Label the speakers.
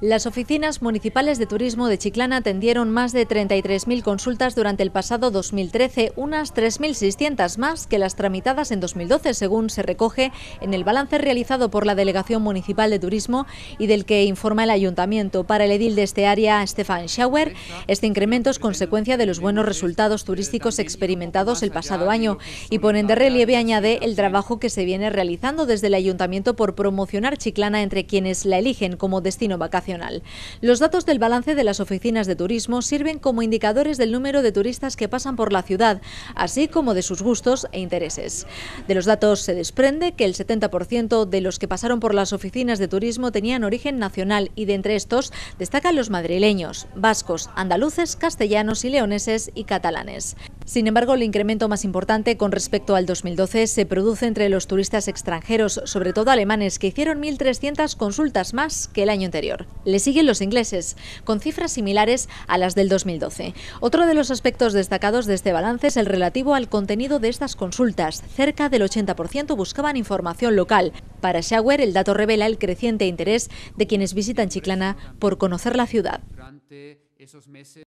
Speaker 1: Las oficinas municipales de turismo de Chiclana atendieron más de 33.000 consultas durante el pasado 2013, unas 3.600 más que las tramitadas en 2012, según se recoge en el balance realizado por la Delegación Municipal de Turismo y del que informa el Ayuntamiento. Para el edil de este área, Stefan Schauer, este incremento es consecuencia de los buenos resultados turísticos experimentados el pasado año y ponen de relieve, añade, el trabajo que se viene realizando desde el Ayuntamiento por promocionar Chiclana entre quienes la eligen como destino vacacional. Los datos del balance de las oficinas de turismo sirven como indicadores del número de turistas que pasan por la ciudad, así como de sus gustos e intereses. De los datos se desprende que el 70% de los que pasaron por las oficinas de turismo tenían origen nacional y de entre estos destacan los madrileños, vascos, andaluces, castellanos y leoneses y catalanes. Sin embargo, el incremento más importante con respecto al 2012 se produce entre los turistas extranjeros, sobre todo alemanes, que hicieron 1.300 consultas más que el año anterior. Le siguen los ingleses, con cifras similares a las del 2012. Otro de los aspectos destacados de este balance es el relativo al contenido de estas consultas. Cerca del 80% buscaban información local. Para Shower el dato revela el creciente interés de quienes visitan Chiclana por conocer la ciudad.